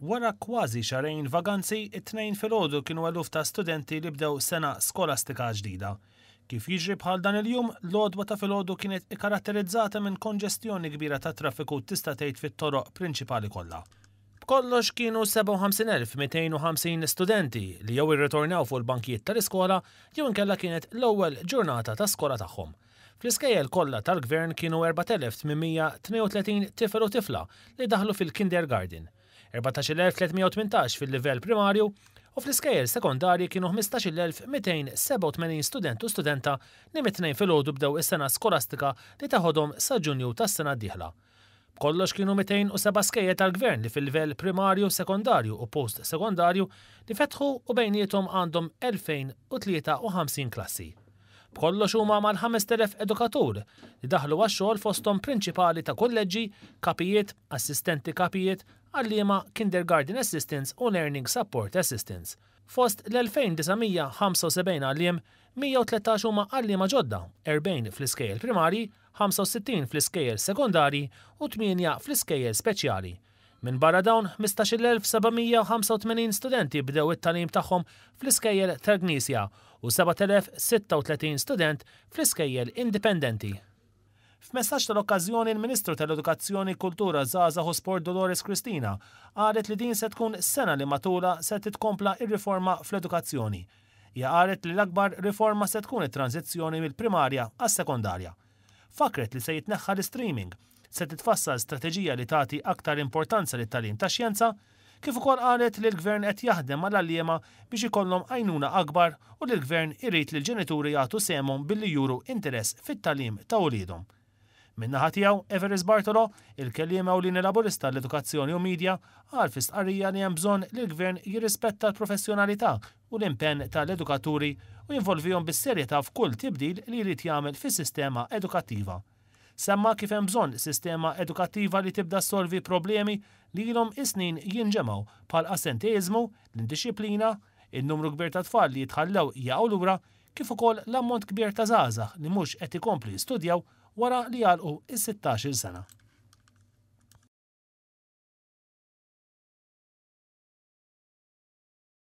Wara kważi xarejn vaganzi, it-tnejn filgħodu kienu għaluf ta' studenti li bdew sena skolastika ġdida. Kif jiġri bħal dan il-jum, l-odwa ta' filgħodu kienet ikkaratterizzata minn konġestjoni kbira ta' traffiku tista' tgħid fit-toroq prinċipali kollha. Kollox kienu 57,250 studenti li jew irritornaw fuq il-bankijiet tal-iskola jew inkella kienet l-ewwel ġurnata ta' skola tagħhom. Fl-iskejjel kollha tal-gvern kienu 4,832 tifel u tifla li daħlu fil-kindergarten. 14.318 fil-livell primarju u fl-iskejjel sekondarji kienu 15.287 student u studenta li mitnejn fil-ħodu bdew is-sena skolastika li taħodhom sa' ġunju tas-sena d-dieħla. Kollox kienu 207 skejjel tal-gvern li fil-livell primarju, sekondarju u post sekondarju li fetħu u bejnietom għandhom 2053 klassi. Kollox huma mal 5000 edukatur li daħlu għax-xogħol fosthom prinċipali ta' kolleġġi, kapijiet, assistenti kapijiet, għallima kindergarten assistance u learning support assistance. Fost l-2975 għallim 113 huma għallima ġodda, 40 fl-iskejjel primari, 65 fl-iskejjel sekondari u 8 fl-iskejjel speċjali. Minn barra dawn 15,785 studenti bdew it-talim tagħhom fl-iskejjel Tragnisja gnisja u 7036 student fl-iskejjel indipendenti. F'messaġġ tal-okkażjoni il-Ministru tal-Edukazzjoni, Kultura, Zaza u Sport Dolores Kristina qalet li din se tkun sena li matula se titkompla ir-riforma fl-edukazzjoni. Ja qalet li l-akbar riforma se tkun it-tranzizzjoni mill-primarja għas-sekondarja. Fakret li se jitneħħa l-streaming, se titfassal strateġija li tagħti aktar importanza lit-talim tax-xjenza kif ukoll qalet li l-gvern qed jaħdem għal għalliema biex ikollhom għajnuna akbar u li l-gvern irrid li l-ġenituri jagħtu semhom billi juru interess fit-talim ta' ulidhom. Minnaħa tiegħu Everis Bartolo, il-kelliem ewlieni laburista l-edukazzjoni u midja, għal fistqarrija li hemm bżonn li l-gvern jirrispetta l-professjonalità u l-impenn tal-edukaturi u jinvolvihom bis-serjetà f'kull tibdil li jrid jagħmel fis-sistema edukattiva semma kif hemm bżonn sistema edukattiva li tibda solvi problemi li ilhom is-snin jinġemgħu bħal assenteżmu, l-indixxiplina, in numru kbir ta' tfal li jitħallew jaqgħu lura kif ukoll l-ammont kbir ta' żgħażagħ li mhux qed ikompli studjaw wara li jalqu is-16 sena.